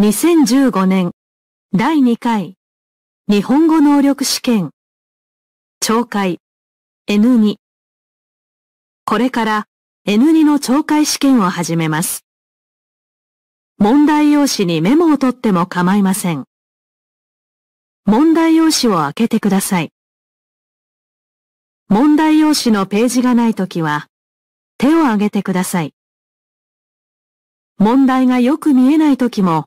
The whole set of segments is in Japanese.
2015年第2回日本語能力試験懲戒 N2 これから N2 の懲戒試験を始めます。問題用紙にメモを取っても構いません。問題用紙を開けてください。問題用紙のページがないときは、手を挙げてください。問題がよく見えないときも、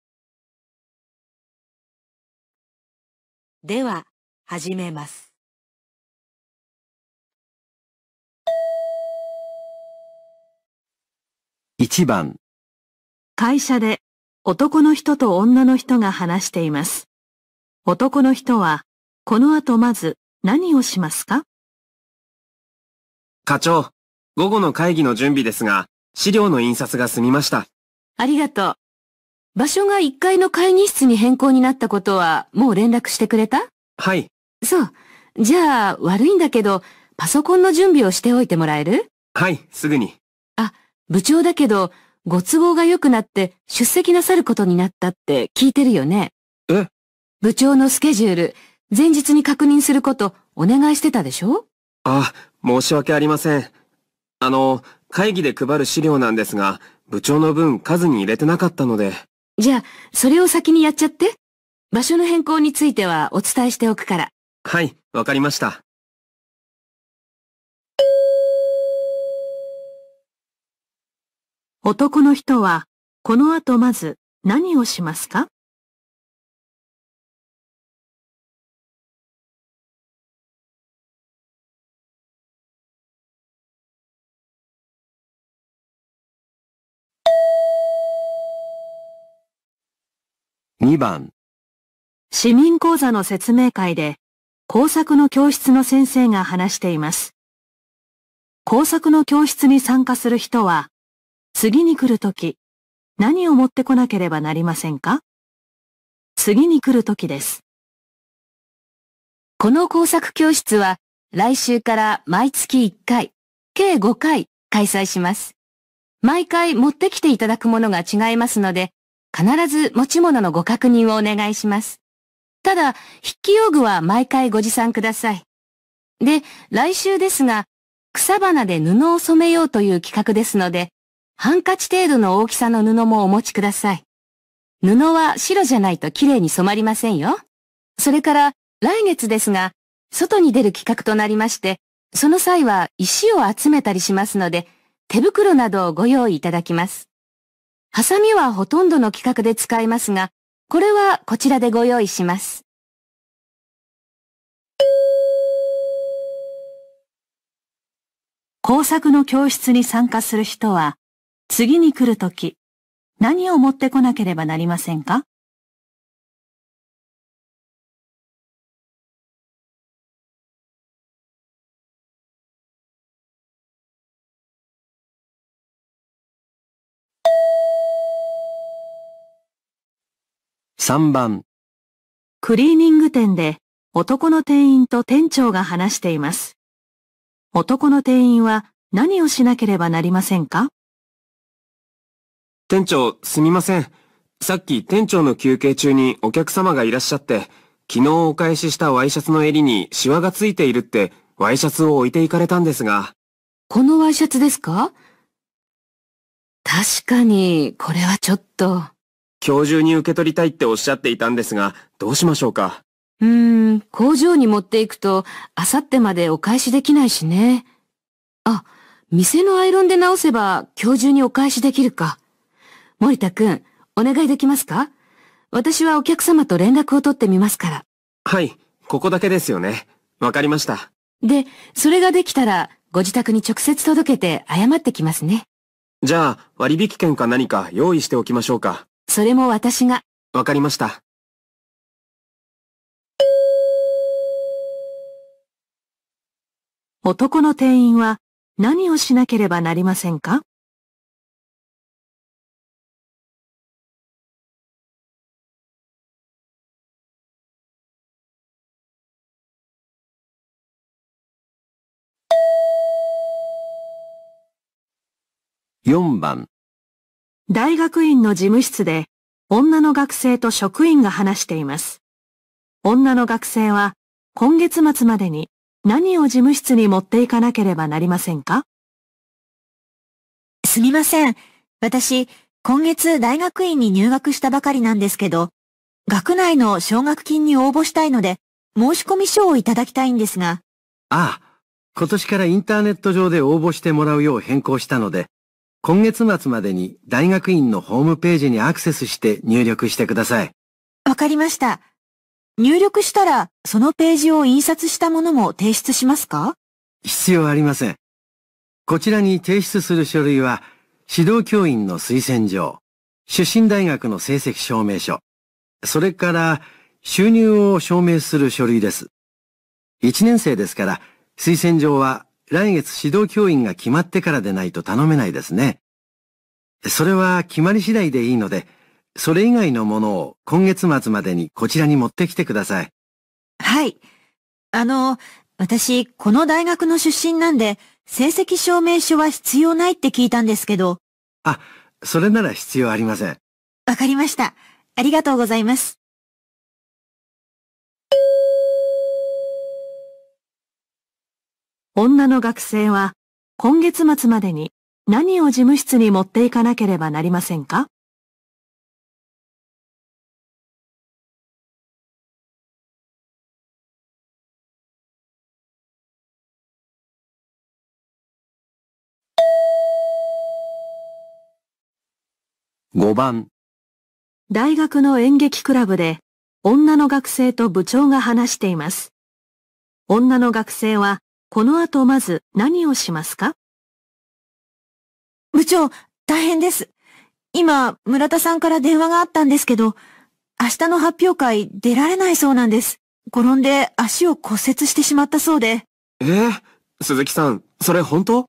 では、始めます。1番会社で男の人と女の人が話しています。男の人は、この後まず何をしますか課長、午後の会議の準備ですが、資料の印刷が済みました。ありがとう。場所が1階の会議室に変更になったことは、もう連絡してくれたはい。そう。じゃあ、悪いんだけど、パソコンの準備をしておいてもらえるはい、すぐに。あ、部長だけど、ご都合が良くなって出席なさることになったって聞いてるよね。え部長のスケジュール、前日に確認することお願いしてたでしょあ、申し訳ありません。あの、会議で配る資料なんですが、部長の分数に入れてなかったので。じゃあ、それを先にやっちゃって。場所の変更についてはお伝えしておくから。はい、わかりました。男の人は、この後まず何をしますか2番。市民講座の説明会で、工作の教室の先生が話しています。工作の教室に参加する人は、次に来るとき、何を持ってこなければなりませんか次に来るときです。この工作教室は、来週から毎月1回、計5回開催します。毎回持ってきていただくものが違いますので、必ず持ち物のご確認をお願いします。ただ、筆記用具は毎回ご持参ください。で、来週ですが、草花で布を染めようという企画ですので、ハンカチ程度の大きさの布もお持ちください。布は白じゃないと綺麗に染まりませんよ。それから、来月ですが、外に出る企画となりまして、その際は石を集めたりしますので、手袋などをご用意いただきます。ハサミはほとんどの企画で使いますが、これはこちらでご用意します。工作の教室に参加する人は、次に来るとき、何を持ってこなければなりませんか3番。クリーニング店で男の店員と店長が話しています。男の店員は何をしなければなりませんか店長、すみません。さっき店長の休憩中にお客様がいらっしゃって、昨日お返ししたワイシャツの襟にシワがついているってワイシャツを置いていかれたんですが。このワイシャツですか確かに、これはちょっと。今日中に受け取りたいっておっしゃっていたんですが、どうしましょうかうーん、工場に持っていくと、あさってまでお返しできないしね。あ、店のアイロンで直せば、今日中にお返しできるか。森田くん、お願いできますか私はお客様と連絡を取ってみますから。はい、ここだけですよね。わかりました。で、それができたら、ご自宅に直接届けて謝ってきますね。じゃあ、割引券か何か用意しておきましょうか。それも私が。わかりました。男の店員は何をしなければなりませんか4番大学院の事務室で、女の学生と職員が話しています。女の学生は、今月末までに何を事務室に持っていかなければなりませんかすみません。私、今月大学院に入学したばかりなんですけど、学内の奨学金に応募したいので、申込書をいただきたいんですが。ああ、今年からインターネット上で応募してもらうよう変更したので、今月末までに大学院のホームページにアクセスして入力してください。わかりました。入力したら、そのページを印刷したものも提出しますか必要ありません。こちらに提出する書類は、指導教員の推薦状、出身大学の成績証明書、それから収入を証明する書類です。1年生ですから、推薦状は来月指導教員が決まってからでないと頼めないですね。それは決まり次第でいいので、それ以外のものを今月末までにこちらに持ってきてください。はい。あの、私、この大学の出身なんで、成績証明書は必要ないって聞いたんですけど。あ、それなら必要ありません。わかりました。ありがとうございます。女の学生は、今月末までに何を事務室に持っていかなければなりませんか5番大学の演劇クラブで女の学生と部長が話しています。女の学生はこの後まず何をしますか部長、大変です。今、村田さんから電話があったんですけど、明日の発表会出られないそうなんです。転んで足を骨折してしまったそうで。ええー、鈴木さん、それ本当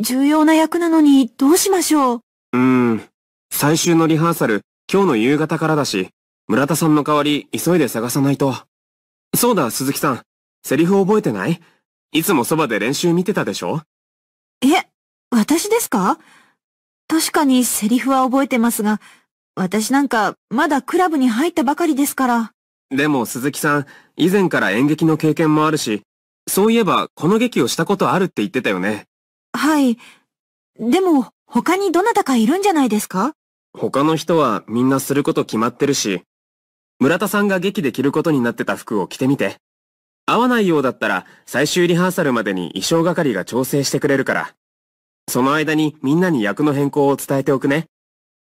重要な役なのにどうしましょう。うーん、最終のリハーサル、今日の夕方からだし、村田さんの代わり急いで探さないと。そうだ、鈴木さん。セリフ覚えてないいつもそばで練習見てたでしょえ、私ですか確かにセリフは覚えてますが、私なんかまだクラブに入ったばかりですから。でも鈴木さん、以前から演劇の経験もあるし、そういえばこの劇をしたことあるって言ってたよね。はい。でも他にどなたかいるんじゃないですか他の人はみんなすること決まってるし、村田さんが劇で着ることになってた服を着てみて。合わないようだったら最終リハーサルまでに衣装係が調整してくれるから。その間にみんなに役の変更を伝えておくね。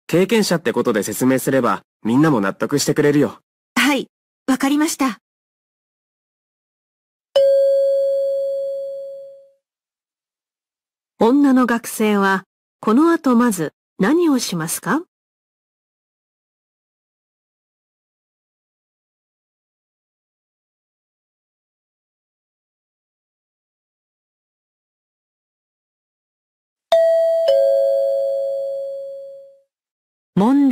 経験者ってことで説明すればみんなも納得してくれるよ。はい、わかりました。女の学生はこの後まず何をしますか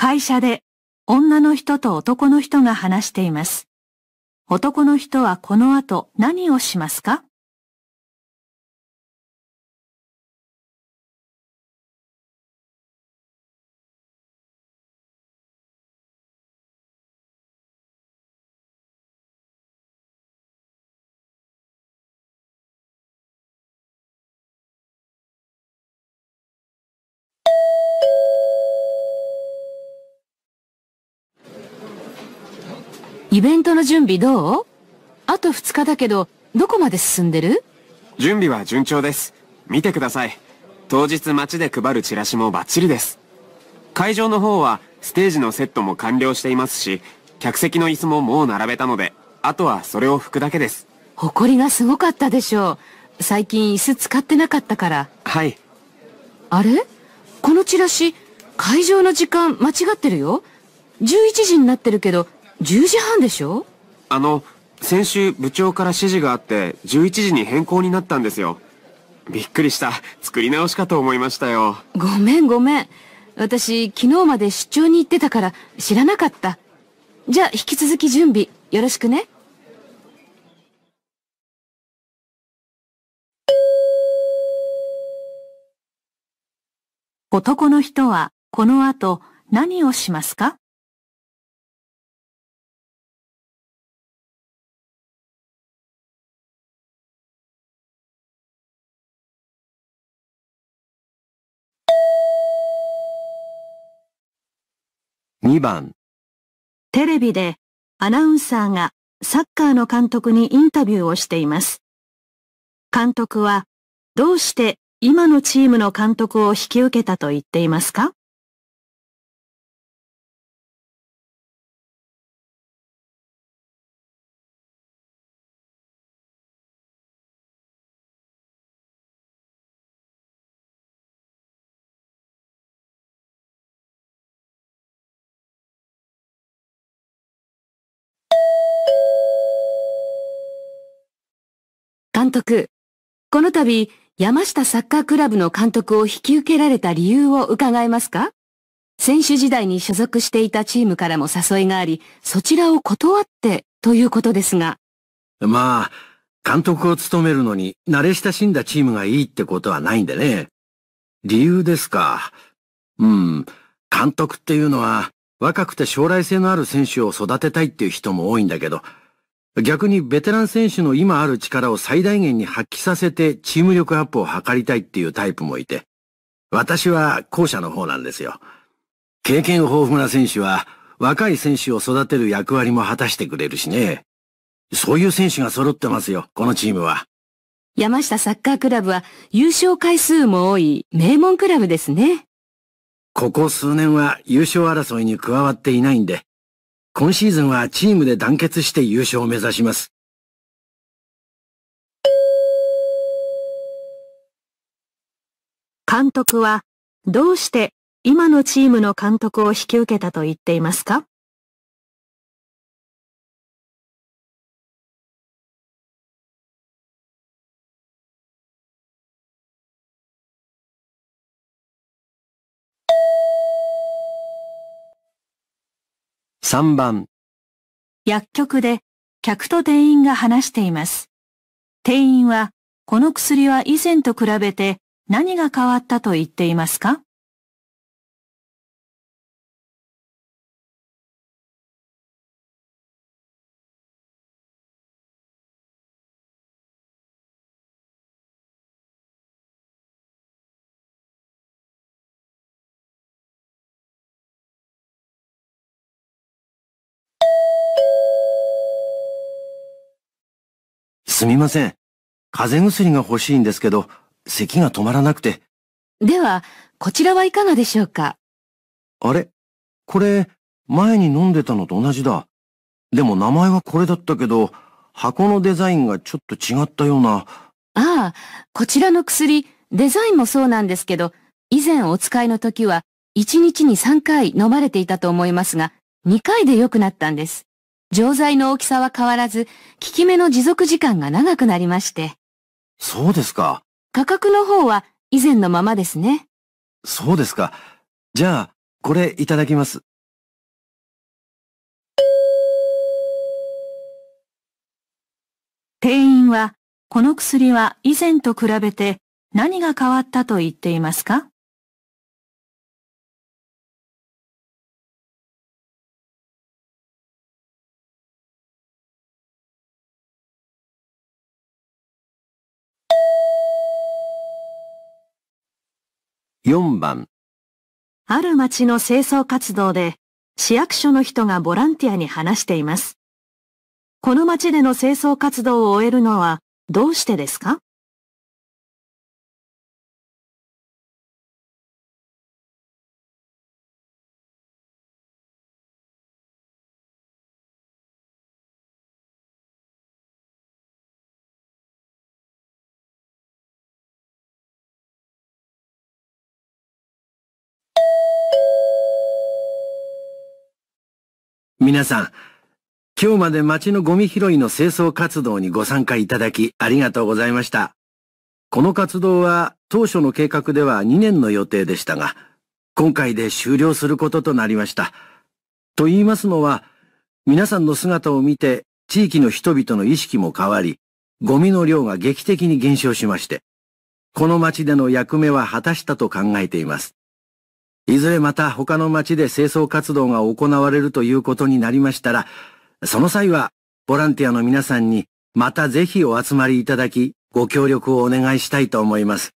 会社で女の人と男の人が話しています。男の人はこの後何をしますかイベントの準備どうあと2日だけど、どこまで進んでる準備は順調です。見てください。当日街で配るチラシもバッチリです。会場の方はステージのセットも完了していますし、客席の椅子ももう並べたので、あとはそれを拭くだけです。埃がすごかったでしょう。最近椅子使ってなかったから。はい。あれこのチラシ、会場の時間間違ってるよ。11時になってるけど、10時半でしょあの、先週部長から指示があって11時に変更になったんですよ。びっくりした。作り直しかと思いましたよ。ごめんごめん。私、昨日まで出張に行ってたから知らなかった。じゃあ引き続き準備よろしくね。男の人はこの後何をしますか2番テレビでアナウンサーがサッカーの監督にインタビューをしています。監督はどうして今のチームの監督を引き受けたと言っていますか監督。この度、山下サッカークラブの監督を引き受けられた理由を伺えますか選手時代に所属していたチームからも誘いがあり、そちらを断ってということですが。まあ、監督を務めるのに慣れ親しんだチームがいいってことはないんでね。理由ですか。うん、監督っていうのは若くて将来性のある選手を育てたいっていう人も多いんだけど、逆にベテラン選手の今ある力を最大限に発揮させてチーム力アップを図りたいっていうタイプもいて、私は後者の方なんですよ。経験豊富な選手は若い選手を育てる役割も果たしてくれるしね。そういう選手が揃ってますよ、このチームは。山下サッカークラブは優勝回数も多い名門クラブですね。ここ数年は優勝争いに加わっていないんで、今シーズンはチームで団結して優勝を目指します。監督は、どうして今のチームの監督を引き受けたと言っていますか3番。薬局で客と店員が話しています。店員は、この薬は以前と比べて何が変わったと言っていますかすみません。風邪薬が欲しいんですけど、咳が止まらなくて。では、こちらはいかがでしょうかあれこれ、前に飲んでたのと同じだ。でも名前はこれだったけど、箱のデザインがちょっと違ったような。ああ、こちらの薬、デザインもそうなんですけど、以前お使いの時は、1日に3回飲まれていたと思いますが、2回で良くなったんです。錠剤の大きさは変わらず、効き目の持続時間が長くなりまして。そうですか。価格の方は以前のままですね。そうですか。じゃあ、これいただきます。店員は、この薬は以前と比べて何が変わったと言っていますか4番。ある町の清掃活動で、市役所の人がボランティアに話しています。この町での清掃活動を終えるのはどうしてですか皆さん、今日まで町のゴミ拾いの清掃活動にご参加いただきありがとうございました。この活動は当初の計画では2年の予定でしたが、今回で終了することとなりました。と言いますのは、皆さんの姿を見て地域の人々の意識も変わり、ゴミの量が劇的に減少しまして、この町での役目は果たしたと考えています。いずれまた他の町で清掃活動が行われるということになりましたら、その際は、ボランティアの皆さんに、またぜひお集まりいただき、ご協力をお願いしたいと思います。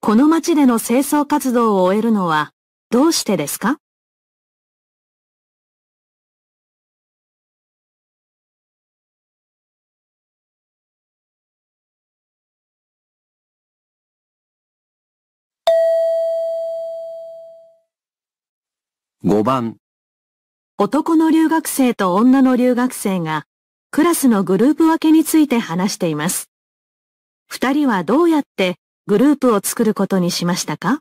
この町での清掃活動を終えるのは、どうしてですか5番男の留学生と女の留学生がクラスのグループ分けについて話しています。二人はどうやってグループを作ることにしましたか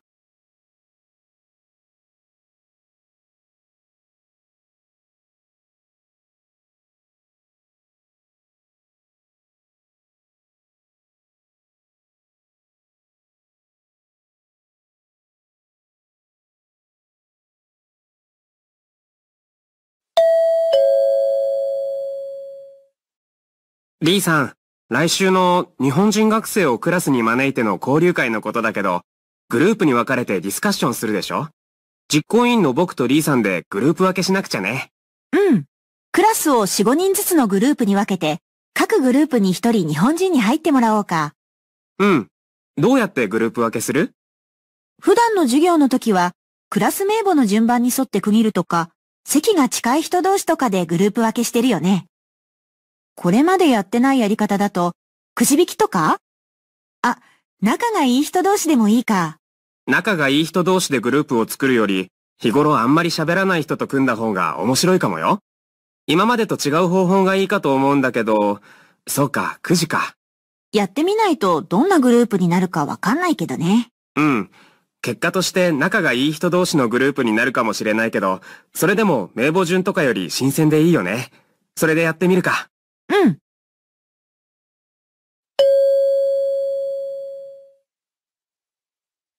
リーさん、来週の日本人学生をクラスに招いての交流会のことだけど、グループに分かれてディスカッションするでしょ実行委員の僕とリーさんでグループ分けしなくちゃね。うん。クラスを4、5人ずつのグループに分けて、各グループに1人日本人に入ってもらおうか。うん。どうやってグループ分けする普段の授業の時は、クラス名簿の順番に沿って区切るとか、席が近い人同士とかでグループ分けしてるよね。これまでやってないやり方だと、くじ引きとかあ、仲がいい人同士でもいいか。仲がいい人同士でグループを作るより、日頃あんまり喋らない人と組んだ方が面白いかもよ。今までと違う方法がいいかと思うんだけど、そうか、くじか。やってみないとどんなグループになるかわかんないけどね。うん。結果として仲がいい人同士のグループになるかもしれないけど、それでも名簿順とかより新鮮でいいよね。それでやってみるか。うん。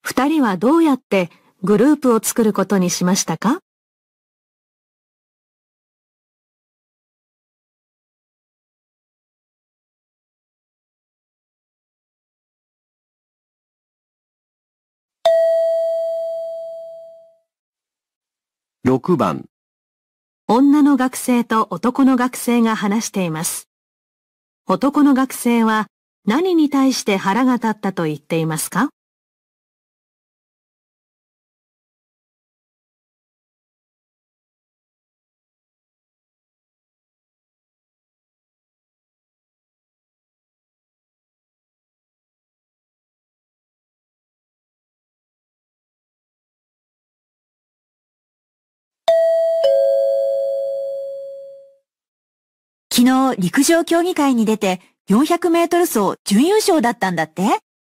二人はどうやってグループを作ることにしましたか6番女の学生と男の学生が話しています。男の学生は何に対して腹が立ったと言っていますか昨日陸上競技会に出て400メートル走準優勝だったんだって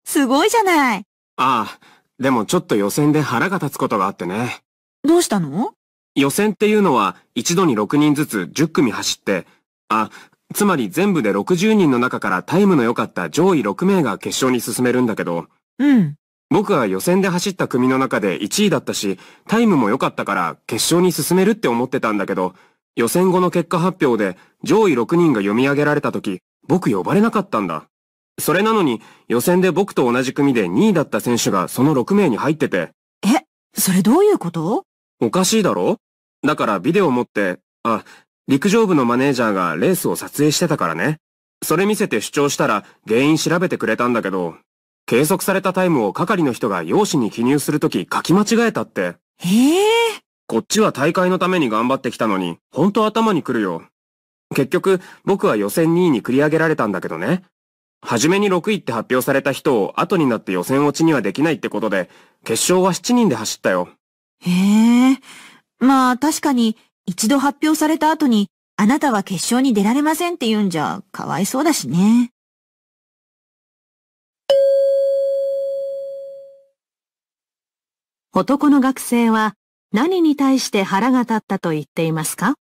すごいじゃない。ああ、でもちょっと予選で腹が立つことがあってね。どうしたの予選っていうのは一度に6人ずつ10組走って、あ、つまり全部で60人の中からタイムの良かった上位6名が決勝に進めるんだけど。うん。僕は予選で走った組の中で1位だったし、タイムも良かったから決勝に進めるって思ってたんだけど、予選後の結果発表で上位6人が読み上げられた時、僕呼ばれなかったんだ。それなのに、予選で僕と同じ組で2位だった選手がその6名に入ってて。え、それどういうことおかしいだろだからビデオ持って、あ、陸上部のマネージャーがレースを撮影してたからね。それ見せて主張したら原因調べてくれたんだけど、計測されたタイムを係の人が用紙に記入するとき書き間違えたって。ええーこっちは大会のために頑張ってきたのに、ほんと頭にくるよ。結局、僕は予選2位に繰り上げられたんだけどね。初めに6位って発表された人を後になって予選落ちにはできないってことで、決勝は7人で走ったよ。へえ。まあ確かに、一度発表された後に、あなたは決勝に出られませんって言うんじゃ、かわいそうだしね。男の学生は何に対して腹が立ったと言っていますか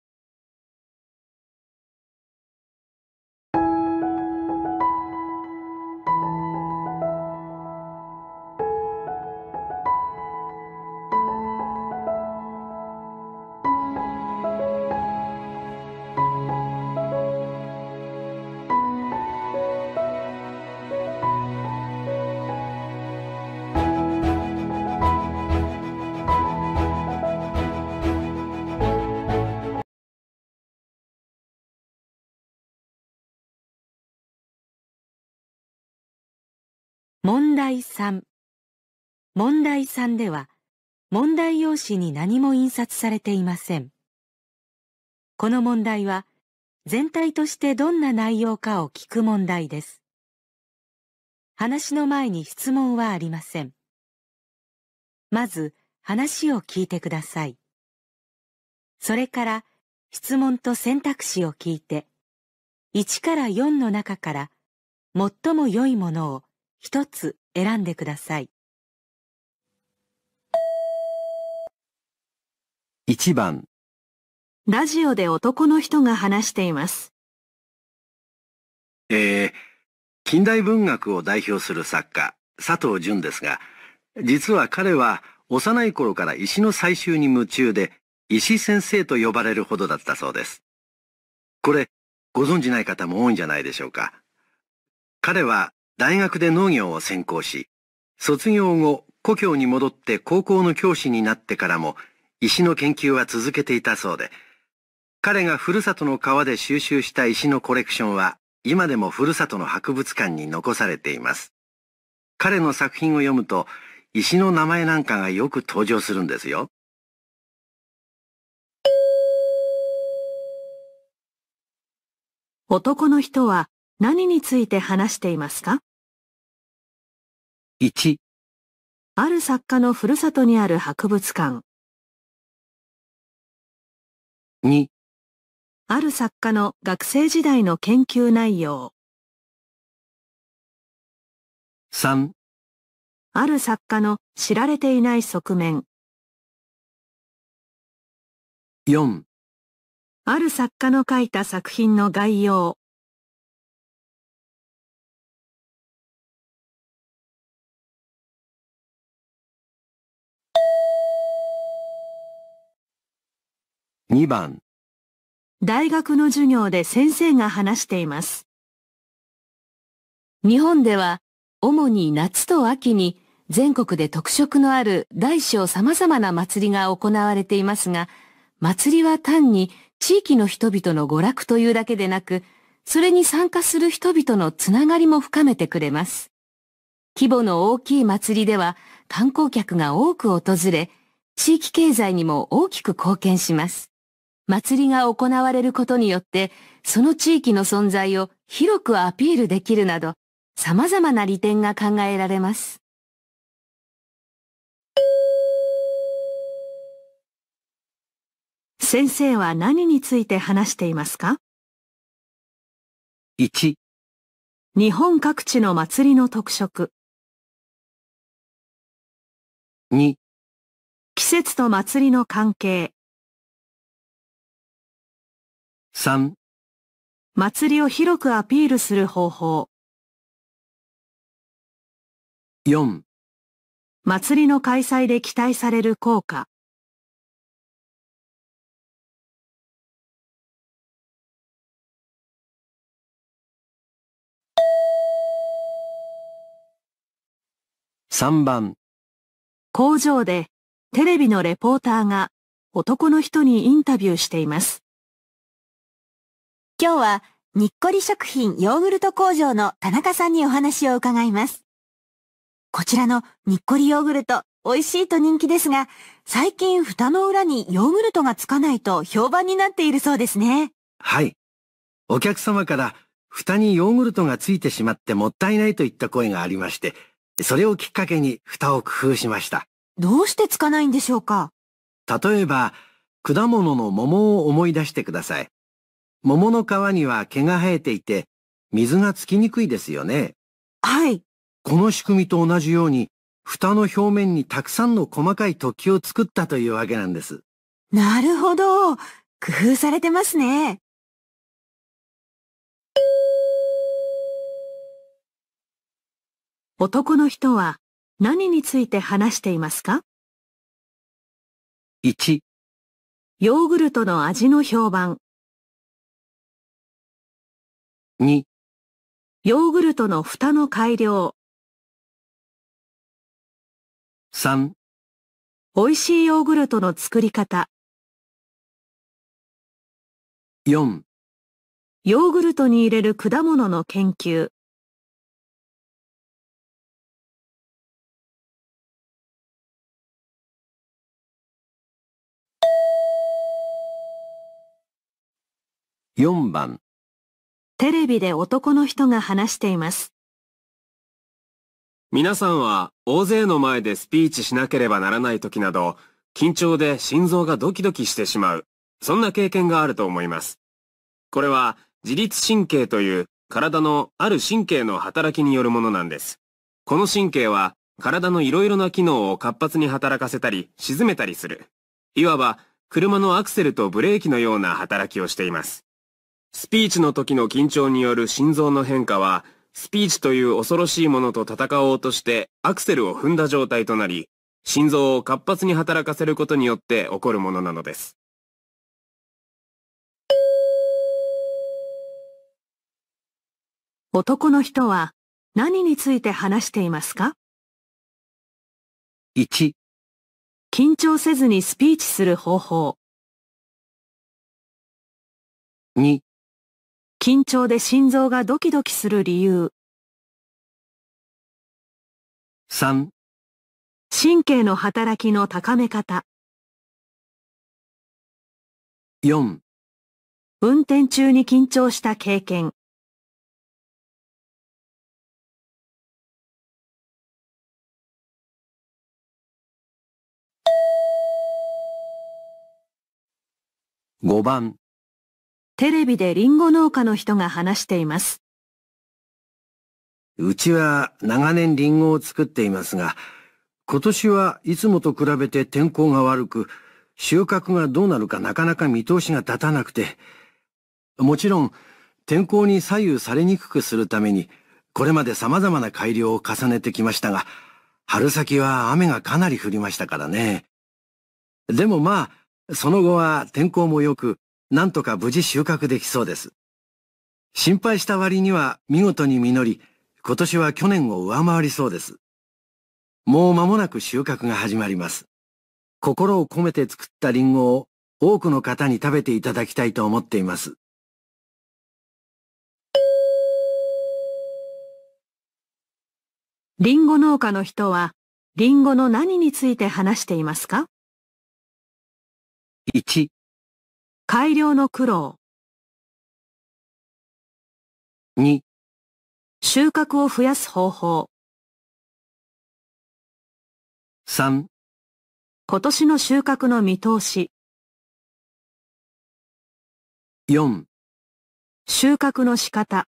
問題3問題3では問題用紙に何も印刷されていませんこの問題は全体としてどんな内容かを聞く問題です話の前に質問はありませんまず話を聞いてくださいそれから質問と選択肢を聞いて1から4の中から最も良いものを一つ選んでください一番ラジオで男の人が話していますえー、近代文学を代表する作家佐藤淳ですが実は彼は幼い頃から石の採集に夢中で石先生と呼ばれるほどだったそうですこれご存じない方も多いんじゃないでしょうか彼は大学で農業を専攻し、卒業後、故郷に戻って高校の教師になってからも、石の研究は続けていたそうで、彼がふるさとの川で収集した石のコレクションは、今でもふるさとの博物館に残されています。彼の作品を読むと、石の名前なんかがよく登場するんですよ。男の人は何について話していますか ?1 ある作家のふるさとにある博物館2ある作家の学生時代の研究内容3ある作家の知られていない側面4ある作家の書いた作品の概要2番大学の授業で先生が話しています。日本では主に夏と秋に全国で特色のある大小様々な祭りが行われていますが、祭りは単に地域の人々の娯楽というだけでなく、それに参加する人々のつながりも深めてくれます。規模の大きい祭りでは観光客が多く訪れ、地域経済にも大きく貢献します。祭りが行われることによって、その地域の存在を広くアピールできるなど、様々な利点が考えられます。先生は何について話していますか ?1 日本各地の祭りの特色2季節と祭りの関係3祭りを広くアピールする方法4祭りの開催で期待される効果3番工場でテレビのレポーターが男の人にインタビューしています。今日は、にっこり食品ヨーグルト工場の田中さんにお話を伺います。こちらのにっこりヨーグルト、美味しいと人気ですが、最近蓋の裏にヨーグルトがつかないと評判になっているそうですね。はい。お客様から蓋にヨーグルトがついてしまってもったいないといった声がありまして、それをきっかけに蓋を工夫しました。どうしてつかないんでしょうか例えば、果物の桃を思い出してください。桃の皮には毛が生えていて、水がつきにくいですよね。はい。この仕組みと同じように、蓋の表面にたくさんの細かい突起を作ったというわけなんです。なるほど。工夫されてますね。男の人は何について話していますか ?1 ヨーグルトの味の評判2ヨーグルトの蓋の改良3美味しいヨーグルトの作り方4ヨーグルトに入れる果物の研究4番テレビで男の人が話しています。皆さんは大勢の前でスピーチしなければならない時など、緊張で心臓がドキドキしてしまう、そんな経験があると思います。これは自律神経という体のある神経の働きによるものなんです。この神経は体の色々な機能を活発に働かせたり沈めたりする。いわば車のアクセルとブレーキのような働きをしています。スピーチの時の緊張による心臓の変化は、スピーチという恐ろしいものと戦おうとしてアクセルを踏んだ状態となり、心臓を活発に働かせることによって起こるものなのです。男の人は何について話していますか ?1 緊張せずにスピーチする方法2緊張で心臓がドキドキする理由。3神経の働きの高め方。4運転中に緊張した経験。5番テレビでリンゴ農家の人が話しています。うちは長年リンゴを作っていますが、今年はいつもと比べて天候が悪く、収穫がどうなるかなかなか見通しが立たなくて、もちろん天候に左右されにくくするために、これまで様々な改良を重ねてきましたが、春先は雨がかなり降りましたからね。でもまあ、その後は天候も良く、なんとか無事収穫できそうです。心配した割には見事に実り、今年は去年を上回りそうです。もう間もなく収穫が始まります。心を込めて作ったリンゴを多くの方に食べていただきたいと思っています。リンゴ農家の人は、リンゴの何について話していますか ?1、改良の苦労。2収穫を増やす方法。3今年の収穫の見通し。4収穫の仕方。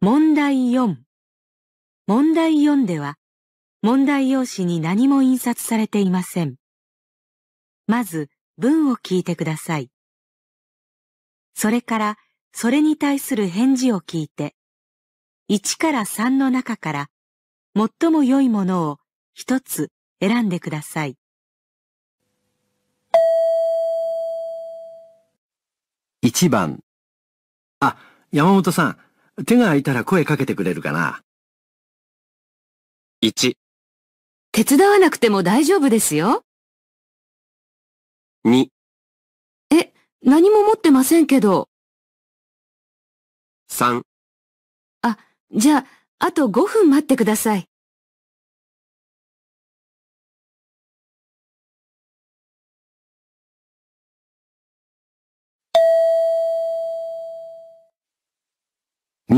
問題4。問題4では、問題用紙に何も印刷されていません。まず、文を聞いてください。それから、それに対する返事を聞いて、1から3の中から、最も良いものを一つ選んでください。1番。あ、山本さん。手が空いたら声かけてくれるかな。1手伝わなくても大丈夫ですよ。2え、何も持ってませんけど。3あ、じゃあ、あと5分待ってください。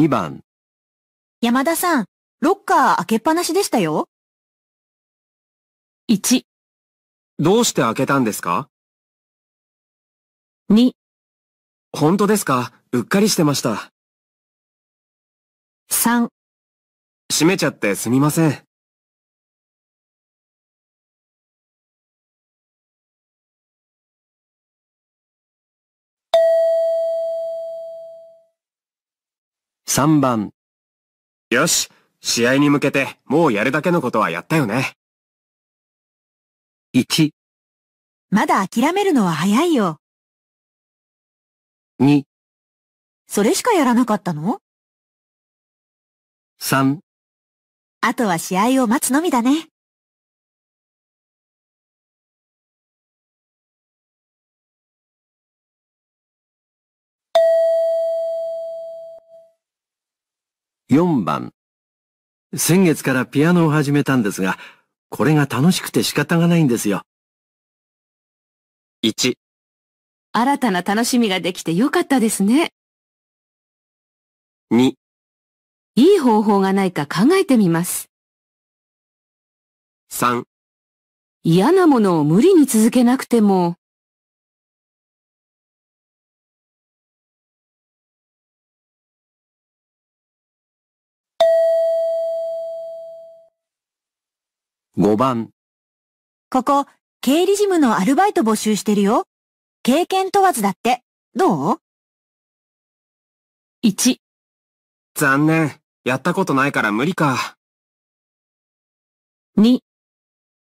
2番。山田さん、ロッカー開けっぱなしでしたよ。1、どうして開けたんですか2、本当ですかうっかりしてました。3、閉めちゃってすみません。3番。よし、試合に向けてもうやるだけのことはやったよね。1。まだ諦めるのは早いよ。2。それしかやらなかったの ?3。あとは試合を待つのみだね。4番。先月からピアノを始めたんですが、これが楽しくて仕方がないんですよ。1。新たな楽しみができてよかったですね。2。いい方法がないか考えてみます。3。嫌なものを無理に続けなくても、5番。ここ、経理事務のアルバイト募集してるよ。経験問わずだって。どう ?1。残念。やったことないから無理か。2。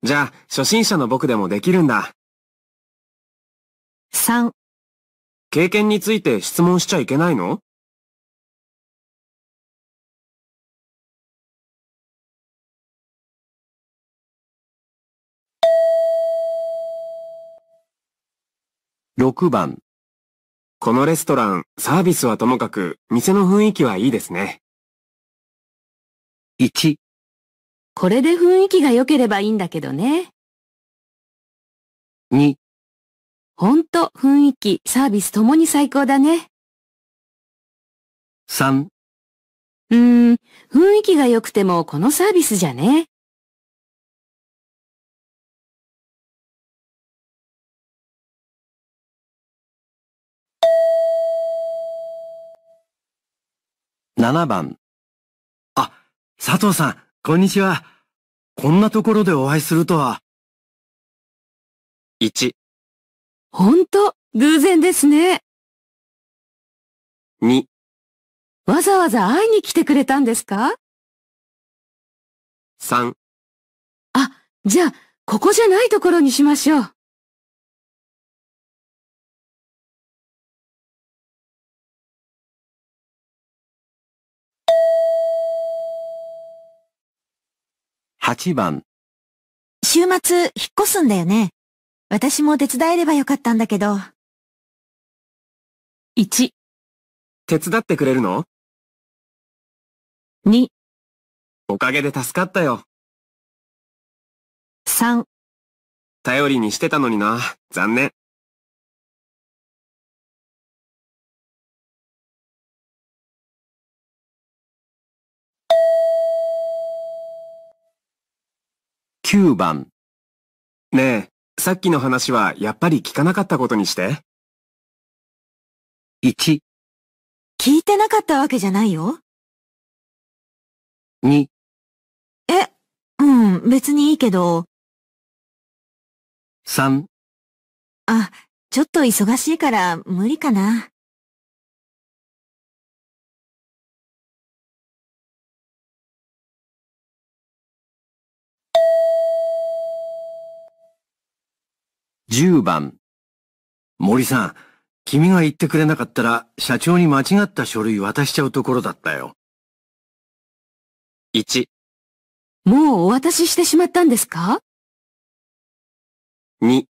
じゃあ、初心者の僕でもできるんだ。3。経験について質問しちゃいけないの6番。このレストラン、サービスはともかく、店の雰囲気はいいですね。1。これで雰囲気が良ければいいんだけどね。2。ほんと、雰囲気、サービスともに最高だね。3。うーん、雰囲気が良くてもこのサービスじゃね。7番。あ、佐藤さん、こんにちは。こんなところでお会いするとは。1。ほんと、偶然ですね。2。わざわざ会いに来てくれたんですか ?3。あ、じゃあ、ここじゃないところにしましょう。8番。週末、引っ越すんだよね。私も手伝えればよかったんだけど。1。手伝ってくれるの ?2。おかげで助かったよ。3。頼りにしてたのにな。残念。9番。ねえ、さっきの話はやっぱり聞かなかったことにして。1。聞いてなかったわけじゃないよ。2。え、うん、別にいいけど。3。あ、ちょっと忙しいから無理かな。10番。森さん、君が言ってくれなかったら社長に間違った書類渡しちゃうところだったよ。1。もうお渡ししてしまったんですか ?2。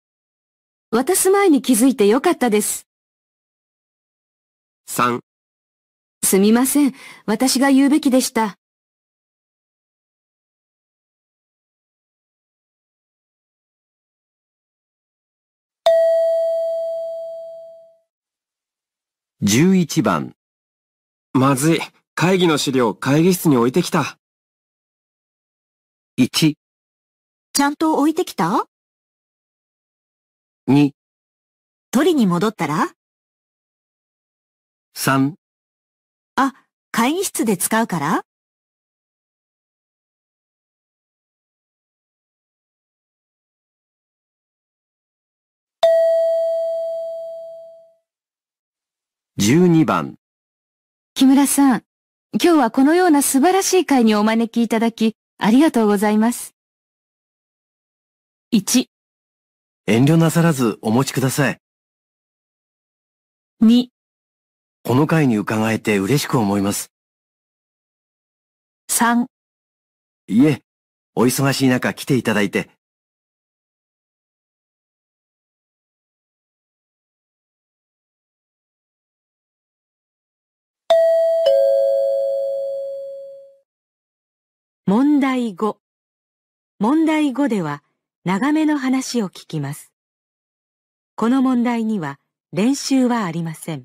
渡す前に気づいてよかったです。3。すみません。私が言うべきでした。11番。まずい。会議の資料、会議室に置いてきた。1、ちゃんと置いてきた2、取りに戻ったら3、あ、会議室で使うから12番木村さん、今日はこのような素晴らしい会にお招きいただき、ありがとうございます。1遠慮なさらずお持ちください。2この会に伺えて嬉しく思います。3いえ、お忙しい中来ていただいて問題5問題5では長めの話を聞きますこの問題には練習はありません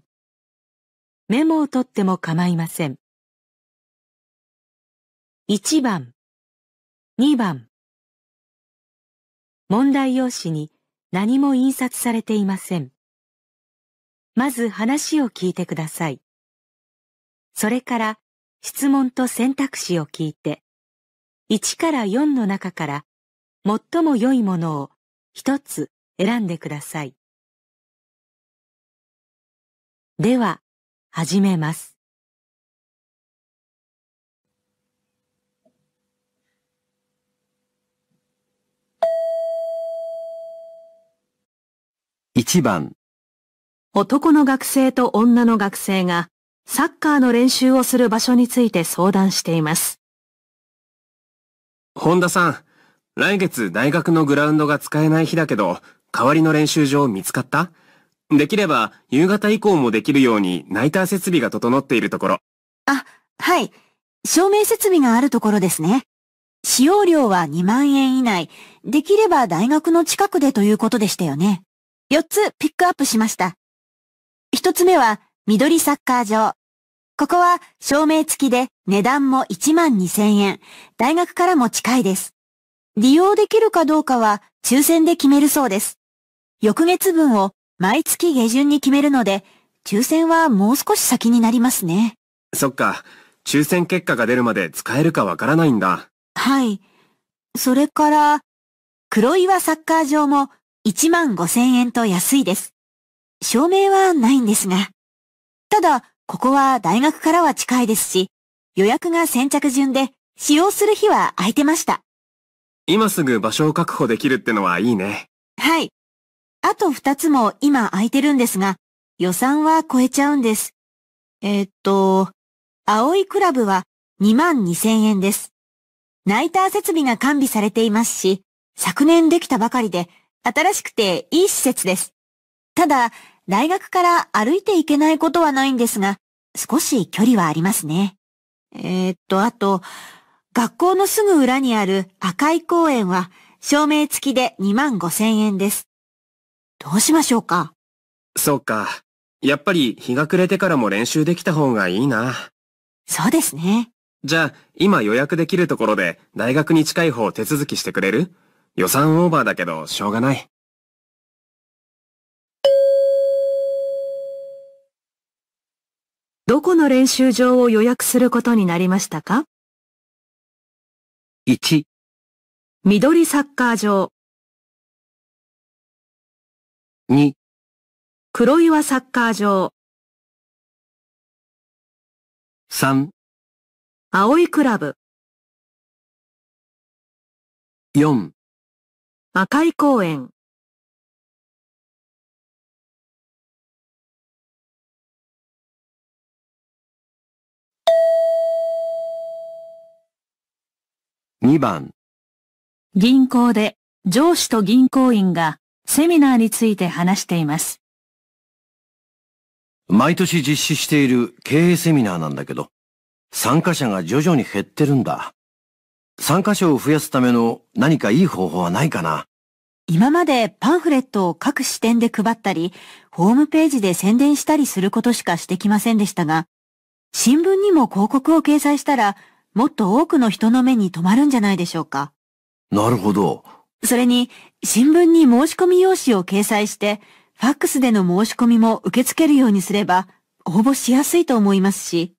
メモを取っても構いません1番2番問題用紙に何も印刷されていませんまず話を聞いてくださいそれから質問と選択肢を聞いて1から4の中から最も良いものを一つ選んでください。では、始めます。1番男の学生と女の学生がサッカーの練習をする場所について相談しています。本田さん、来月大学のグラウンドが使えない日だけど、代わりの練習場見つかったできれば夕方以降もできるようにナイター設備が整っているところ。あ、はい。照明設備があるところですね。使用料は2万円以内、できれば大学の近くでということでしたよね。4つピックアップしました。1つ目は緑サッカー場。ここは照明付きで値段も1万2000円。大学からも近いです。利用できるかどうかは抽選で決めるそうです。翌月分を毎月下旬に決めるので、抽選はもう少し先になりますね。そっか。抽選結果が出るまで使えるかわからないんだ。はい。それから、黒岩サッカー場も1万5千円と安いです。照明はないんですが。ただ、ここは大学からは近いですし、予約が先着順で、使用する日は空いてました。今すぐ場所を確保できるってのはいいね。はい。あと二つも今空いてるんですが、予算は超えちゃうんです。えー、っと、青いクラブは2万2千円です。ナイター設備が完備されていますし、昨年できたばかりで、新しくていい施設です。ただ、大学から歩いていけないことはないんですが、少し距離はありますね。えー、っと、あと、学校のすぐ裏にある赤い公園は、照明付きで2万5千円です。どうしましょうかそうか。やっぱり日が暮れてからも練習できた方がいいな。そうですね。じゃあ、今予約できるところで大学に近い方手続きしてくれる予算オーバーだけどしょうがない。どこの練習場を予約することになりましたか ?1、緑サッカー場。2、黒岩サッカー場。3、青いクラブ。4、赤い公園。2番。銀行で上司と銀行員がセミナーについて話しています。毎年実施している経営セミナーなんだけど、参加者が徐々に減ってるんだ。参加者を増やすための何かいい方法はないかな今までパンフレットを各支店で配ったり、ホームページで宣伝したりすることしかしてきませんでしたが、新聞にも広告を掲載したらもっと多くの人の目に留まるんじゃないでしょうか。なるほど。それに、新聞に申し込み用紙を掲載して、ファックスでの申し込みも受け付けるようにすれば、応募しやすいと思いますし。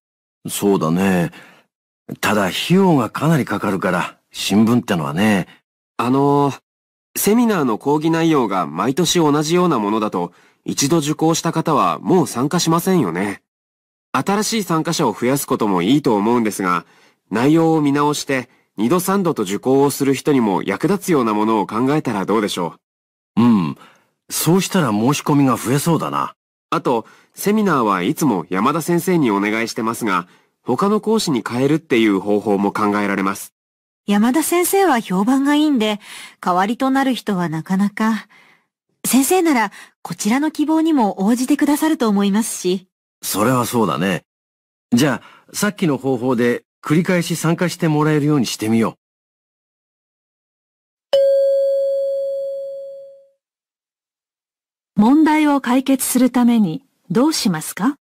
そうだね。ただ費用がかなりかかるから、新聞ってのはね。あの、セミナーの講義内容が毎年同じようなものだと、一度受講した方はもう参加しませんよね。新しい参加者を増やすこともいいと思うんですが、内容を見直して、二度三度と受講をする人にも役立つようなものを考えたらどうでしょう。うん。そうしたら申し込みが増えそうだな。あと、セミナーはいつも山田先生にお願いしてますが、他の講師に変えるっていう方法も考えられます。山田先生は評判がいいんで、代わりとなる人はなかなか。先生なら、こちらの希望にも応じてくださると思いますし。それはそうだね。じゃあ、さっきの方法で繰り返し参加してもらえるようにしてみよう。問題を解決するためにどうしますか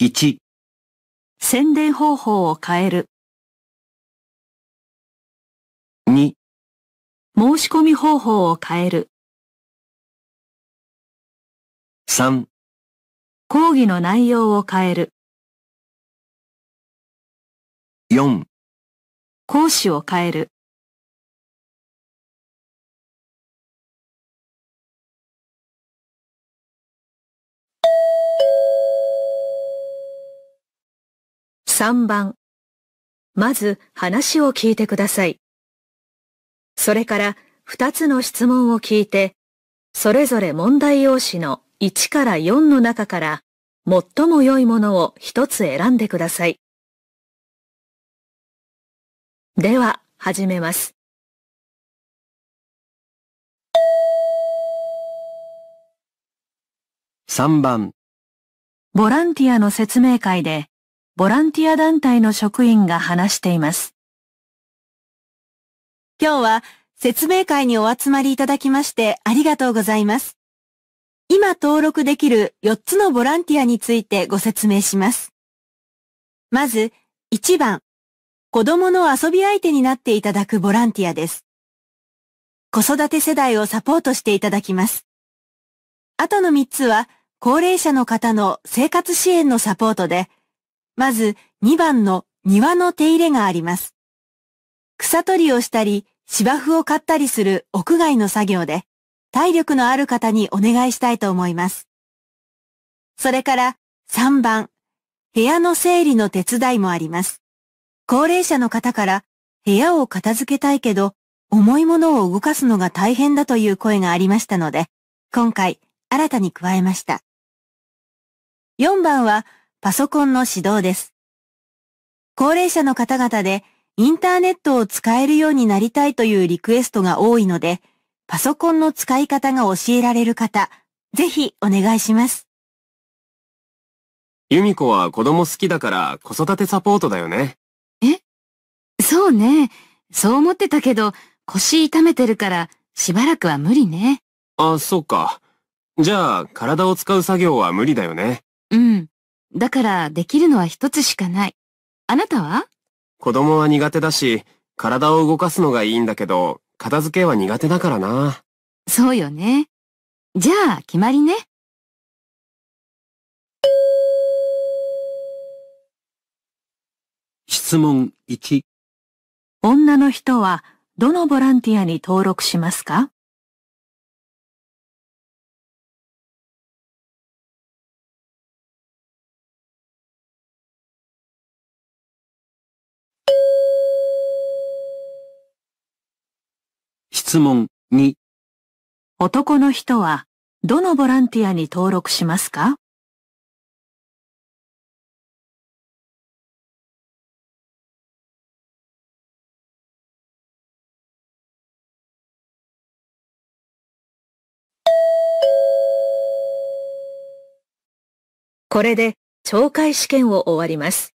?1 宣伝方法を変える2申し込み方法を変える3講義の内容を変える4講師を変える3番まず話を聞いてくださいそれから2つの質問を聞いてそれぞれ問題用紙の1から4の中から最も良いものを1つ選んでください。では、始めます。3番、ボランティアの説明会で、ボランティア団体の職員が話しています。今日は説明会にお集まりいただきましてありがとうございます。今登録できる4つのボランティアについてご説明します。まず、1番、子供の遊び相手になっていただくボランティアです。子育て世代をサポートしていただきます。あとの3つは、高齢者の方の生活支援のサポートで、まず2番の庭の手入れがあります。草取りをしたり、芝生を買ったりする屋外の作業で、体力のある方にお願いしたいと思います。それから3番、部屋の整理の手伝いもあります。高齢者の方から部屋を片付けたいけど重いものを動かすのが大変だという声がありましたので、今回新たに加えました。4番はパソコンの指導です。高齢者の方々でインターネットを使えるようになりたいというリクエストが多いので、パソコンの使い方が教えられる方、ぜひお願いします。ユミコは子供好きだから子育てサポートだよね。そうね。そう思ってたけど、腰痛めてるから、しばらくは無理ね。あ、そうか。じゃあ、体を使う作業は無理だよね。うん。だから、できるのは一つしかない。あなたは子供は苦手だし、体を動かすのがいいんだけど、片付けは苦手だからな。そうよね。じゃあ、決まりね。質問1女の人はどのボランティアに登録しますか質問2男の人はどのボランティアに登録しますかこれで懲戒試験を終わります。